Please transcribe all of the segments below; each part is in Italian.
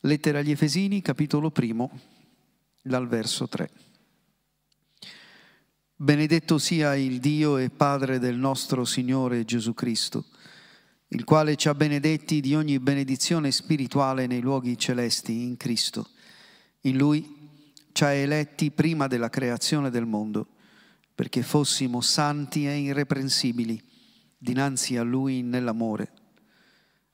Lettera agli Efesini, capitolo primo, dal verso 3. Benedetto sia il Dio e Padre del nostro Signore Gesù Cristo, il quale ci ha benedetti di ogni benedizione spirituale nei luoghi celesti in Cristo. In Lui ci ha eletti prima della creazione del mondo, perché fossimo santi e irreprensibili dinanzi a Lui nell'amore,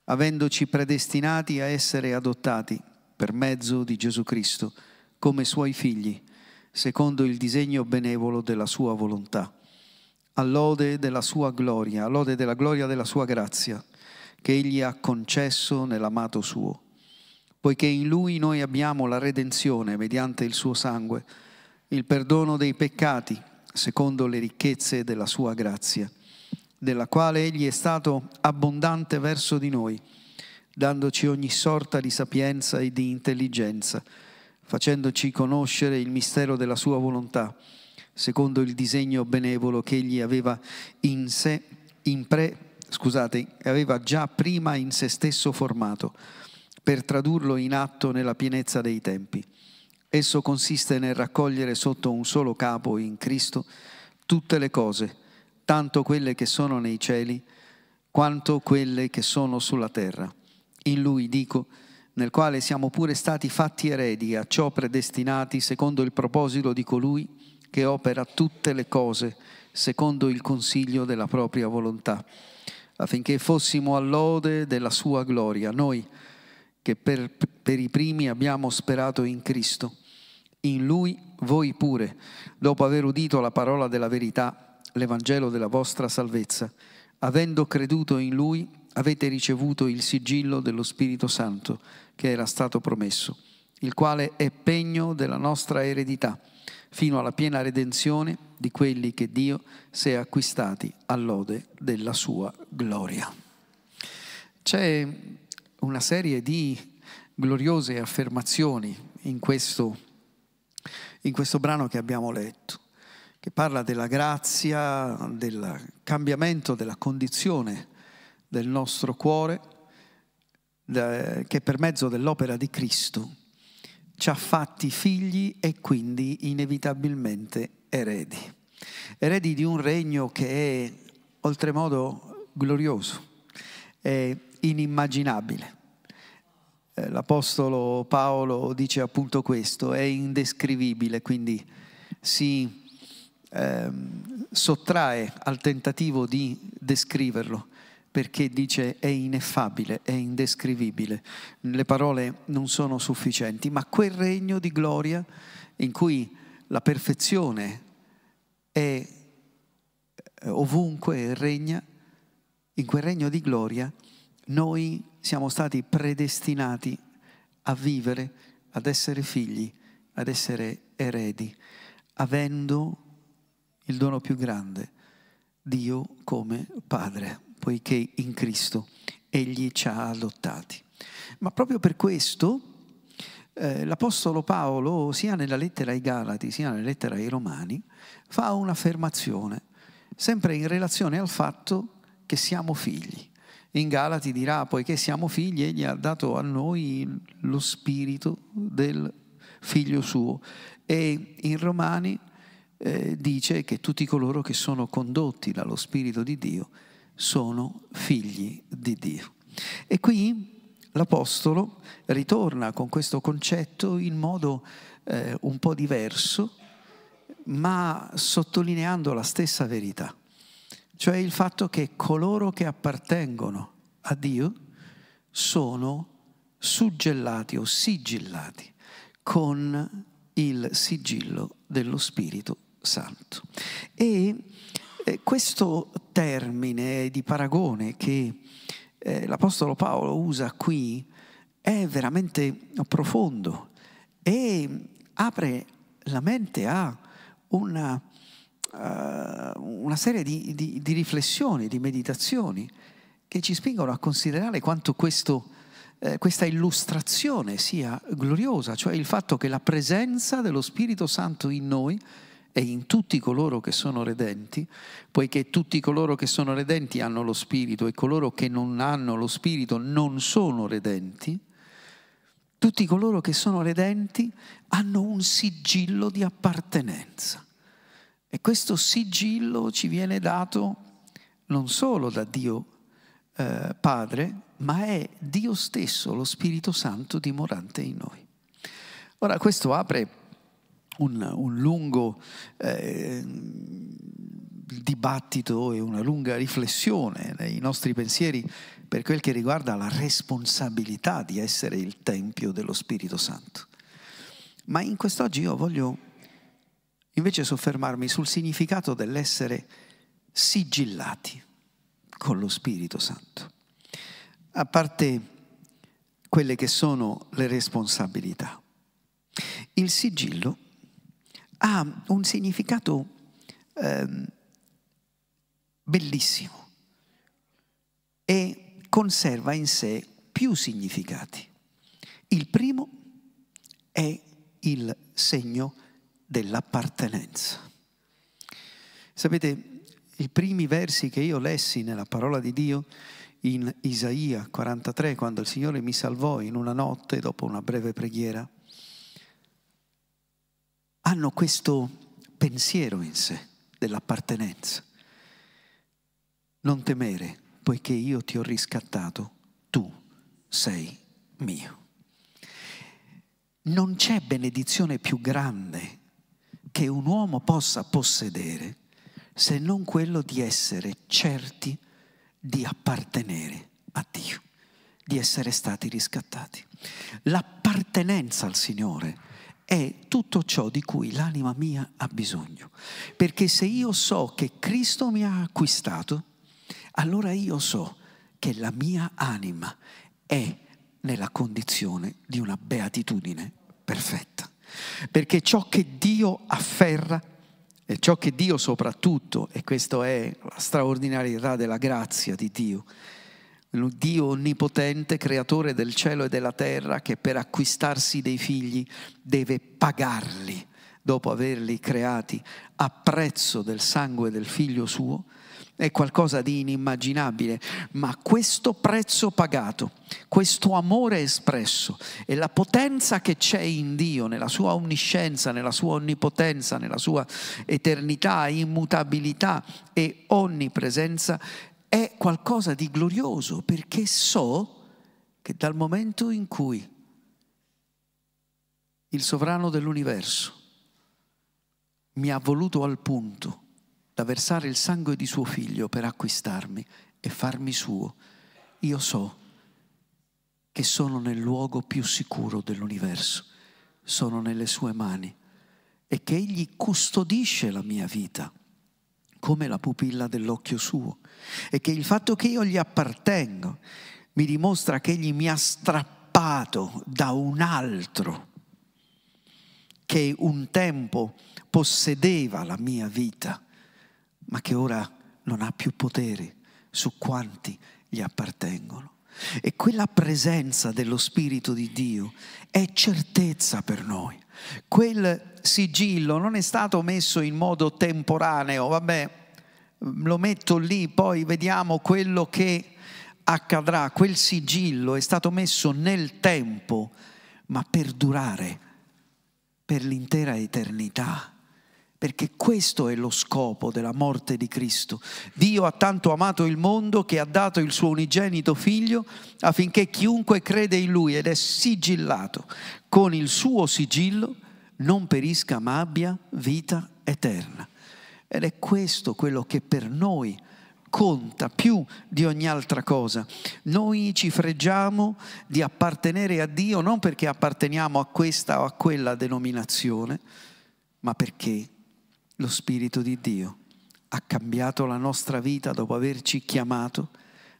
avendoci predestinati a essere adottati per mezzo di Gesù Cristo come Suoi figli secondo il disegno benevolo della sua volontà, all'ode della sua gloria, all'ode della gloria della sua grazia, che egli ha concesso nell'amato suo, poiché in lui noi abbiamo la redenzione mediante il suo sangue, il perdono dei peccati, secondo le ricchezze della sua grazia, della quale egli è stato abbondante verso di noi, dandoci ogni sorta di sapienza e di intelligenza, facendoci conoscere il mistero della sua volontà, secondo il disegno benevolo che egli aveva in sé, in pre, scusate, aveva già prima in se stesso formato, per tradurlo in atto nella pienezza dei tempi. Esso consiste nel raccogliere sotto un solo capo, in Cristo, tutte le cose, tanto quelle che sono nei cieli, quanto quelle che sono sulla terra. In lui dico, nel quale siamo pure stati fatti eredi, a ciò predestinati secondo il proposito di colui che opera tutte le cose secondo il consiglio della propria volontà, affinché fossimo all'ode della sua gloria, noi che per, per i primi abbiamo sperato in Cristo. In lui voi pure, dopo aver udito la parola della verità, l'Evangelo della vostra salvezza, avendo creduto in lui, avete ricevuto il sigillo dello Spirito Santo che era stato promesso, il quale è pegno della nostra eredità, fino alla piena redenzione di quelli che Dio si è acquistati all'ode della sua gloria. C'è una serie di gloriose affermazioni in questo, in questo brano che abbiamo letto che parla della grazia, del cambiamento della condizione del nostro cuore che per mezzo dell'opera di Cristo ci ha fatti figli e quindi inevitabilmente eredi. Eredi di un regno che è oltremodo glorioso, è inimmaginabile. Eh, L'Apostolo Paolo dice appunto questo, è indescrivibile, quindi si eh, sottrae al tentativo di descriverlo perché dice è ineffabile, è indescrivibile. Le parole non sono sufficienti, ma quel regno di gloria in cui la perfezione è eh, ovunque e regna, in quel regno di gloria noi siamo stati predestinati a vivere, ad essere figli, ad essere eredi, avendo il dono più grande, Dio come Padre poiché in Cristo egli ci ha adottati. Ma proprio per questo eh, l'Apostolo Paolo, sia nella lettera ai Galati, sia nella lettera ai Romani, fa un'affermazione, sempre in relazione al fatto che siamo figli. In Galati dirà, poiché siamo figli, egli ha dato a noi lo spirito del figlio suo. E in Romani eh, dice che tutti coloro che sono condotti dallo spirito di Dio sono figli di Dio. E qui l'Apostolo ritorna con questo concetto in modo eh, un po' diverso, ma sottolineando la stessa verità, cioè il fatto che coloro che appartengono a Dio sono suggellati o sigillati con il sigillo dello Spirito Santo. E eh, questo termine di paragone che eh, l'Apostolo Paolo usa qui è veramente profondo e apre la mente a una, uh, una serie di, di, di, riflessioni, di meditazioni che ci spingono a considerare quanto questo, eh, questa illustrazione sia gloriosa, cioè il fatto che la presenza dello Spirito Santo in noi e in tutti coloro che sono redenti, poiché tutti coloro che sono redenti hanno lo Spirito e coloro che non hanno lo Spirito non sono redenti, tutti coloro che sono redenti hanno un sigillo di appartenenza. E questo sigillo ci viene dato non solo da Dio eh, Padre, ma è Dio stesso, lo Spirito Santo dimorante in noi. Ora questo apre un, un lungo eh, dibattito e una lunga riflessione nei nostri pensieri per quel che riguarda la responsabilità di essere il Tempio dello Spirito Santo. Ma in quest'oggi io voglio invece soffermarmi sul significato dell'essere sigillati con lo Spirito Santo, a parte quelle che sono le responsabilità. Il sigillo ha un significato eh, bellissimo e conserva in sé più significati. Il primo è il segno dell'appartenenza. Sapete, i primi versi che io lessi nella parola di Dio in Isaia 43, quando il Signore mi salvò in una notte dopo una breve preghiera, hanno questo pensiero in sé dell'appartenenza. Non temere, poiché io ti ho riscattato, tu sei mio. Non c'è benedizione più grande che un uomo possa possedere se non quello di essere certi di appartenere a Dio, di essere stati riscattati. L'appartenenza al Signore è tutto ciò di cui l'anima mia ha bisogno. Perché se io so che Cristo mi ha acquistato, allora io so che la mia anima è nella condizione di una beatitudine perfetta. Perché ciò che Dio afferra e ciò che Dio soprattutto, e questa è la straordinarietà della grazia di Dio, Dio onnipotente, creatore del cielo e della terra, che per acquistarsi dei figli deve pagarli dopo averli creati a prezzo del sangue del figlio suo, è qualcosa di inimmaginabile, ma questo prezzo pagato, questo amore espresso e la potenza che c'è in Dio, nella sua onniscienza, nella sua onnipotenza, nella sua eternità, immutabilità e onnipresenza, è qualcosa di glorioso perché so che dal momento in cui il sovrano dell'universo mi ha voluto al punto da versare il sangue di suo figlio per acquistarmi e farmi suo, io so che sono nel luogo più sicuro dell'universo, sono nelle sue mani e che egli custodisce la mia vita come la pupilla dell'occhio suo e che il fatto che io gli appartengo mi dimostra che egli mi ha strappato da un altro che un tempo possedeva la mia vita, ma che ora non ha più potere su quanti gli appartengono. E quella presenza dello Spirito di Dio è certezza per noi. Quel sigillo non è stato messo in modo temporaneo, vabbè, lo metto lì, poi vediamo quello che accadrà. Quel sigillo è stato messo nel tempo, ma per durare, per l'intera eternità perché questo è lo scopo della morte di Cristo. Dio ha tanto amato il mondo che ha dato il suo unigenito figlio affinché chiunque crede in lui ed è sigillato con il suo sigillo non perisca ma abbia vita eterna. Ed è questo quello che per noi conta più di ogni altra cosa. Noi ci freggiamo di appartenere a Dio non perché apparteniamo a questa o a quella denominazione, ma perché lo Spirito di Dio ha cambiato la nostra vita dopo averci chiamato,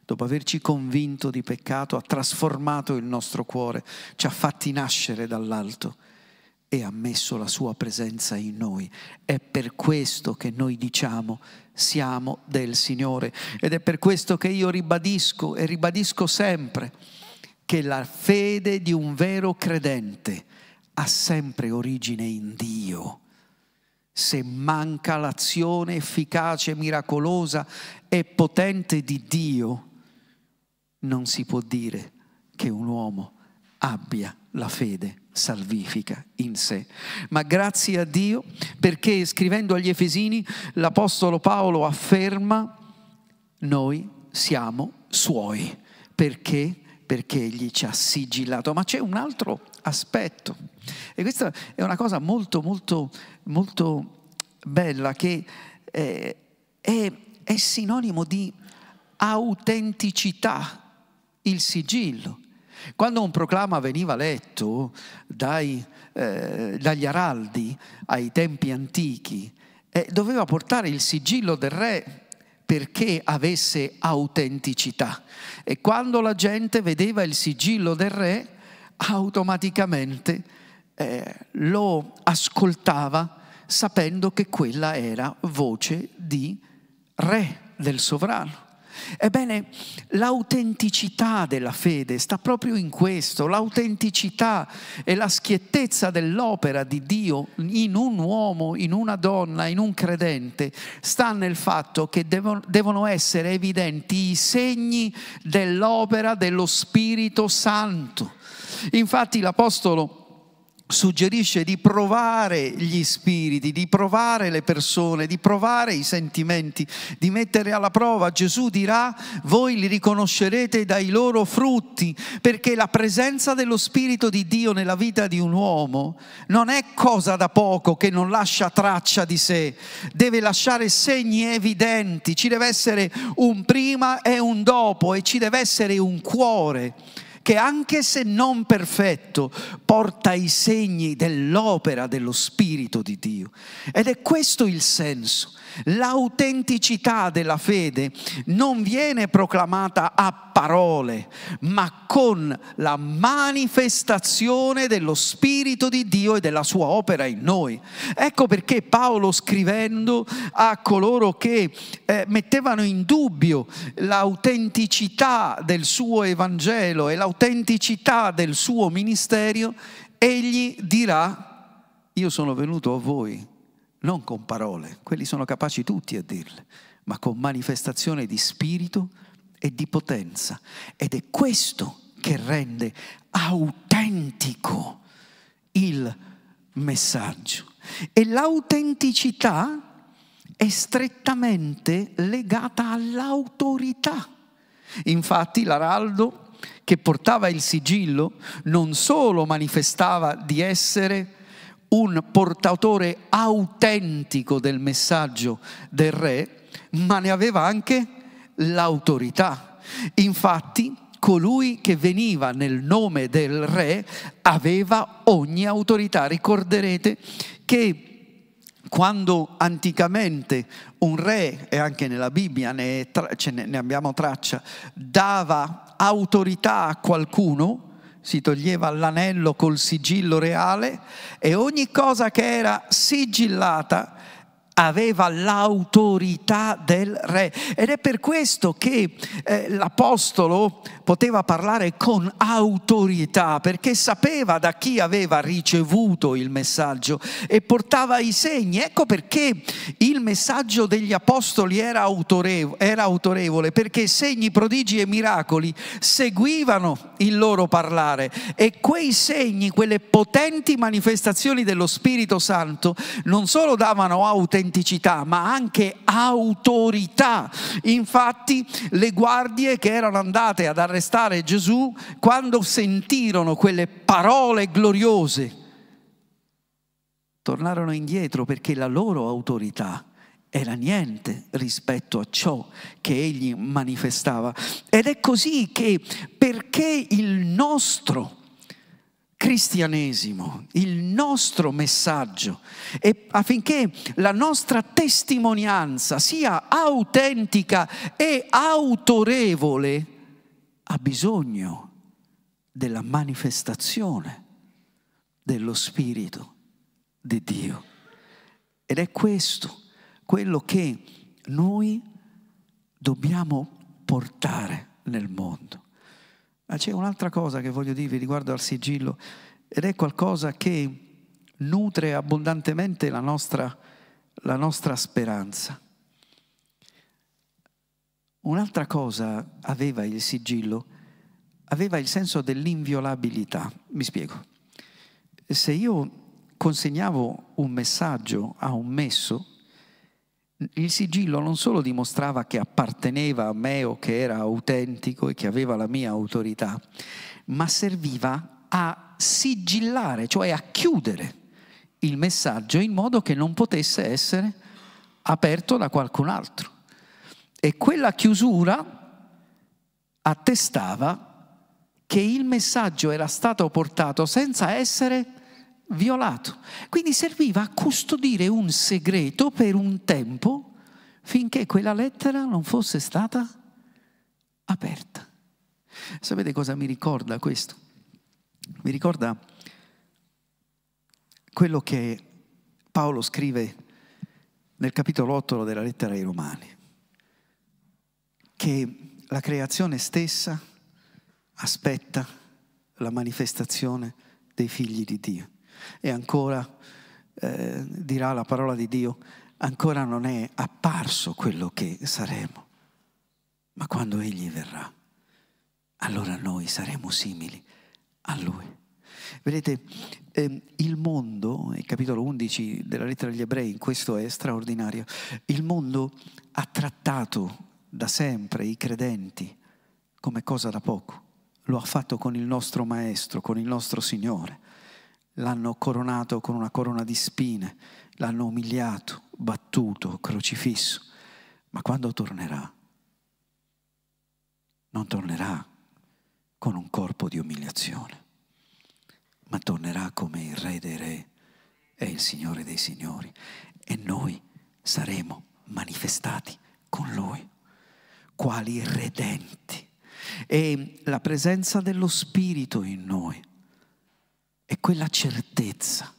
dopo averci convinto di peccato, ha trasformato il nostro cuore, ci ha fatti nascere dall'alto e ha messo la sua presenza in noi. È per questo che noi diciamo siamo del Signore ed è per questo che io ribadisco e ribadisco sempre che la fede di un vero credente ha sempre origine in Dio. Se manca l'azione efficace, miracolosa e potente di Dio, non si può dire che un uomo abbia la fede salvifica in sé. Ma grazie a Dio perché scrivendo agli Efesini l'Apostolo Paolo afferma noi siamo suoi. Perché? Perché egli ci ha sigillato. Ma c'è un altro aspetto e questa è una cosa molto molto molto bella che eh, è, è sinonimo di autenticità il sigillo quando un proclama veniva letto dai, eh, dagli araldi ai tempi antichi, eh, doveva portare il sigillo del re perché avesse autenticità. E quando la gente vedeva il sigillo del re, automaticamente eh, lo ascoltava sapendo che quella era voce di re, del sovrano. Ebbene, l'autenticità della fede sta proprio in questo, l'autenticità e la schiettezza dell'opera di Dio in un uomo, in una donna, in un credente, sta nel fatto che devono essere evidenti i segni dell'opera dello Spirito Santo. Infatti l'Apostolo suggerisce di provare gli spiriti, di provare le persone, di provare i sentimenti, di mettere alla prova. Gesù dirà, voi li riconoscerete dai loro frutti, perché la presenza dello Spirito di Dio nella vita di un uomo non è cosa da poco che non lascia traccia di sé, deve lasciare segni evidenti, ci deve essere un prima e un dopo e ci deve essere un cuore che anche se non perfetto porta i segni dell'opera dello Spirito di Dio. Ed è questo il senso L'autenticità della fede non viene proclamata a parole, ma con la manifestazione dello Spirito di Dio e della sua opera in noi. Ecco perché Paolo scrivendo a coloro che eh, mettevano in dubbio l'autenticità del suo Evangelo e l'autenticità del suo ministero, egli dirà, io sono venuto a voi non con parole, quelli sono capaci tutti a dirle, ma con manifestazione di spirito e di potenza. Ed è questo che rende autentico il messaggio. E l'autenticità è strettamente legata all'autorità. Infatti l'araldo che portava il sigillo non solo manifestava di essere un portatore autentico del messaggio del re, ma ne aveva anche l'autorità. Infatti, colui che veniva nel nome del re aveva ogni autorità. Ricorderete che quando anticamente un re, e anche nella Bibbia ne, tra, ne abbiamo traccia, dava autorità a qualcuno, si toglieva l'anello col sigillo reale e ogni cosa che era sigillata aveva l'autorità del re. Ed è per questo che eh, l'Apostolo poteva parlare con autorità perché sapeva da chi aveva ricevuto il messaggio e portava i segni. Ecco perché il messaggio degli apostoli era autorevole, era autorevole perché segni, prodigi e miracoli seguivano il loro parlare e quei segni, quelle potenti manifestazioni dello Spirito Santo non solo davano autenticità ma anche autorità. Infatti le guardie che erano andate ad arrestare arrestare Gesù quando sentirono quelle parole gloriose. Tornarono indietro perché la loro autorità era niente rispetto a ciò che egli manifestava. Ed è così che perché il nostro cristianesimo, il nostro messaggio, e affinché la nostra testimonianza sia autentica e autorevole, ha bisogno della manifestazione dello Spirito di Dio. Ed è questo quello che noi dobbiamo portare nel mondo. Ma c'è un'altra cosa che voglio dirvi riguardo al sigillo ed è qualcosa che nutre abbondantemente la nostra, la nostra speranza. Un'altra cosa aveva il sigillo, aveva il senso dell'inviolabilità. Mi spiego. Se io consegnavo un messaggio a un messo, il sigillo non solo dimostrava che apparteneva a me o che era autentico e che aveva la mia autorità, ma serviva a sigillare, cioè a chiudere il messaggio in modo che non potesse essere aperto da qualcun altro. E quella chiusura attestava che il messaggio era stato portato senza essere violato. Quindi serviva a custodire un segreto per un tempo finché quella lettera non fosse stata aperta. Sapete cosa mi ricorda questo? Mi ricorda quello che Paolo scrive nel capitolo 8 della lettera ai Romani che la creazione stessa aspetta la manifestazione dei figli di Dio. E ancora, eh, dirà la parola di Dio, ancora non è apparso quello che saremo, ma quando Egli verrà, allora noi saremo simili a Lui. Vedete, ehm, il mondo, il capitolo 11 della lettera agli ebrei, in questo è straordinario, il mondo ha trattato da sempre i credenti come cosa da poco. Lo ha fatto con il nostro Maestro, con il nostro Signore. L'hanno coronato con una corona di spine, l'hanno umiliato, battuto, crocifisso. Ma quando tornerà? Non tornerà con un corpo di umiliazione, ma tornerà come il Re dei Re e il Signore dei Signori. E noi saremo manifestati con Lui quali redenti. E la presenza dello Spirito in noi è quella certezza,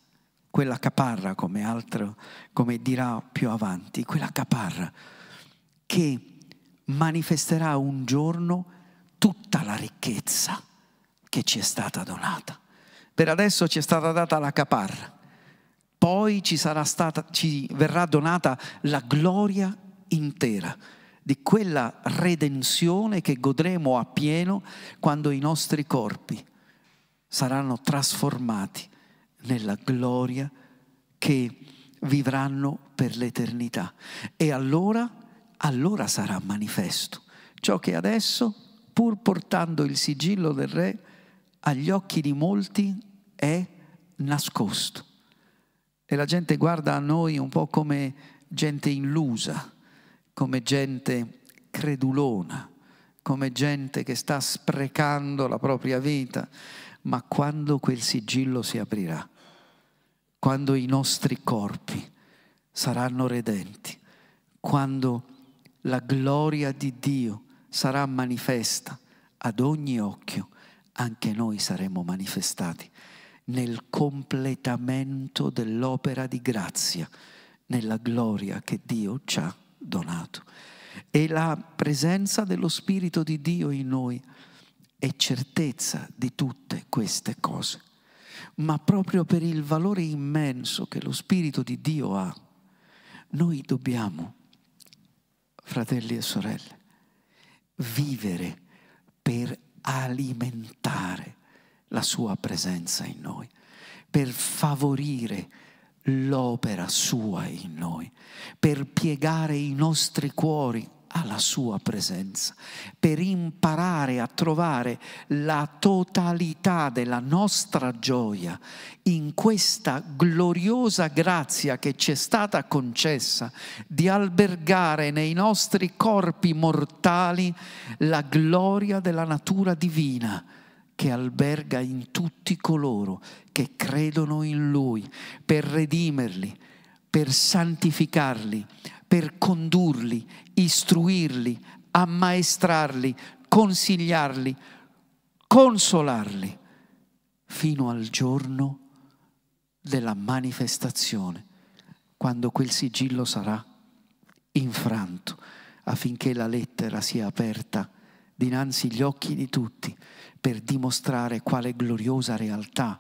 quella caparra, come, altro, come dirà più avanti, quella caparra che manifesterà un giorno tutta la ricchezza che ci è stata donata. Per adesso ci è stata data la caparra, poi ci, sarà stata, ci verrà donata la gloria intera di quella redenzione che godremo appieno quando i nostri corpi saranno trasformati nella gloria che vivranno per l'eternità. E allora, allora sarà manifesto ciò che adesso, pur portando il sigillo del Re, agli occhi di molti è nascosto. E la gente guarda a noi un po' come gente illusa come gente credulona, come gente che sta sprecando la propria vita, ma quando quel sigillo si aprirà, quando i nostri corpi saranno redenti, quando la gloria di Dio sarà manifesta ad ogni occhio, anche noi saremo manifestati nel completamento dell'opera di grazia, nella gloria che Dio ci ha donato. E la presenza dello Spirito di Dio in noi è certezza di tutte queste cose. Ma proprio per il valore immenso che lo Spirito di Dio ha, noi dobbiamo, fratelli e sorelle, vivere per alimentare la sua presenza in noi, per favorire l'opera sua in noi, per piegare i nostri cuori alla sua presenza, per imparare a trovare la totalità della nostra gioia in questa gloriosa grazia che ci è stata concessa di albergare nei nostri corpi mortali la gloria della natura divina che alberga in tutti coloro che credono in Lui, per redimerli, per santificarli, per condurli, istruirli, ammaestrarli, consigliarli, consolarli, fino al giorno della manifestazione, quando quel sigillo sarà infranto affinché la lettera sia aperta dinanzi agli occhi di tutti per dimostrare quale gloriosa realtà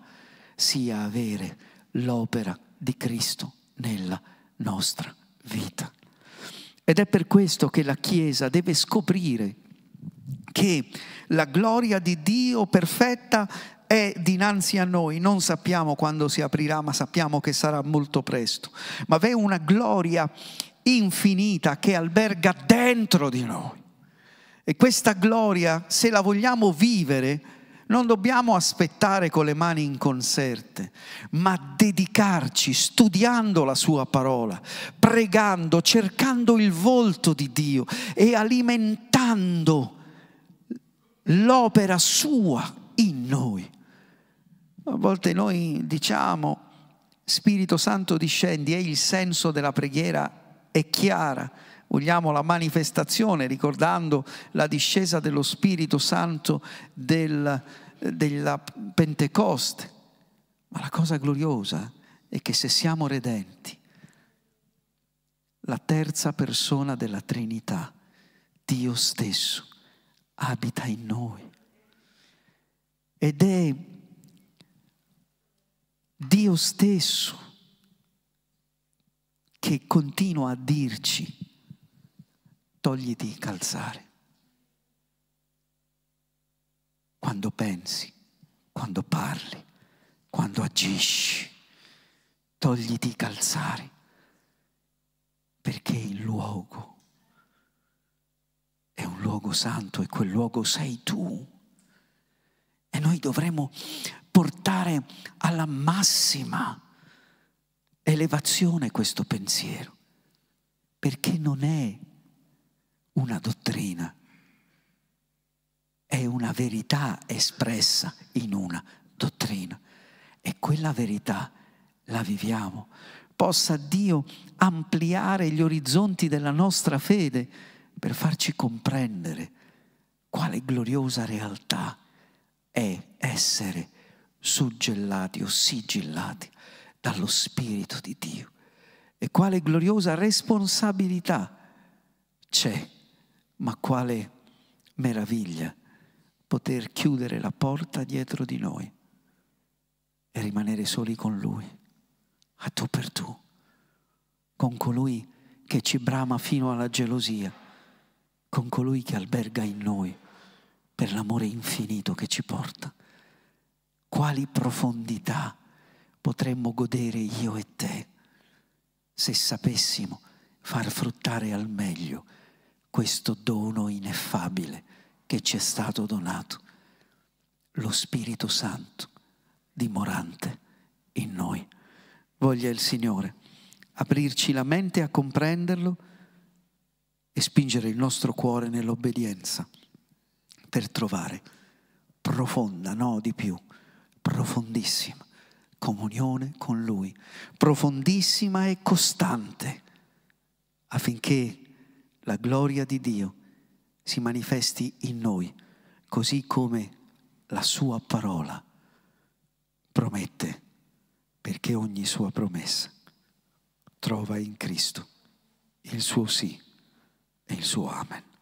sia avere l'opera di Cristo nella nostra vita. Ed è per questo che la Chiesa deve scoprire che la gloria di Dio perfetta è dinanzi a noi, non sappiamo quando si aprirà, ma sappiamo che sarà molto presto. Ma v'è una gloria infinita che alberga dentro di noi e questa gloria, se la vogliamo vivere, non dobbiamo aspettare con le mani in inconserte, ma dedicarci studiando la sua parola, pregando, cercando il volto di Dio e alimentando l'opera sua in noi. A volte noi diciamo, Spirito Santo discendi e il senso della preghiera è chiara, vogliamo la manifestazione ricordando la discesa dello Spirito Santo del, della Pentecoste. Ma la cosa gloriosa è che se siamo redenti, la terza persona della Trinità, Dio stesso, abita in noi. Ed è Dio stesso che continua a dirci togliti i calzare. Quando pensi, quando parli, quando agisci, togliti i calzari, perché il luogo è un luogo santo e quel luogo sei tu. E noi dovremo portare alla massima elevazione questo pensiero, perché non è una dottrina, è una verità espressa in una dottrina e quella verità la viviamo. Possa Dio ampliare gli orizzonti della nostra fede per farci comprendere quale gloriosa realtà è essere suggellati o sigillati dallo Spirito di Dio e quale gloriosa responsabilità c'è ma quale meraviglia poter chiudere la porta dietro di noi e rimanere soli con Lui, a tu per tu, con colui che ci brama fino alla gelosia, con colui che alberga in noi per l'amore infinito che ci porta. Quali profondità potremmo godere io e te se sapessimo far fruttare al meglio questo dono ineffabile che ci è stato donato, lo Spirito Santo dimorante in noi. Voglia il Signore aprirci la mente a comprenderlo e spingere il nostro cuore nell'obbedienza per trovare profonda, no di più, profondissima comunione con Lui, profondissima e costante, affinché la gloria di Dio si manifesti in noi, così come la sua parola promette, perché ogni sua promessa trova in Cristo il suo sì e il suo amen.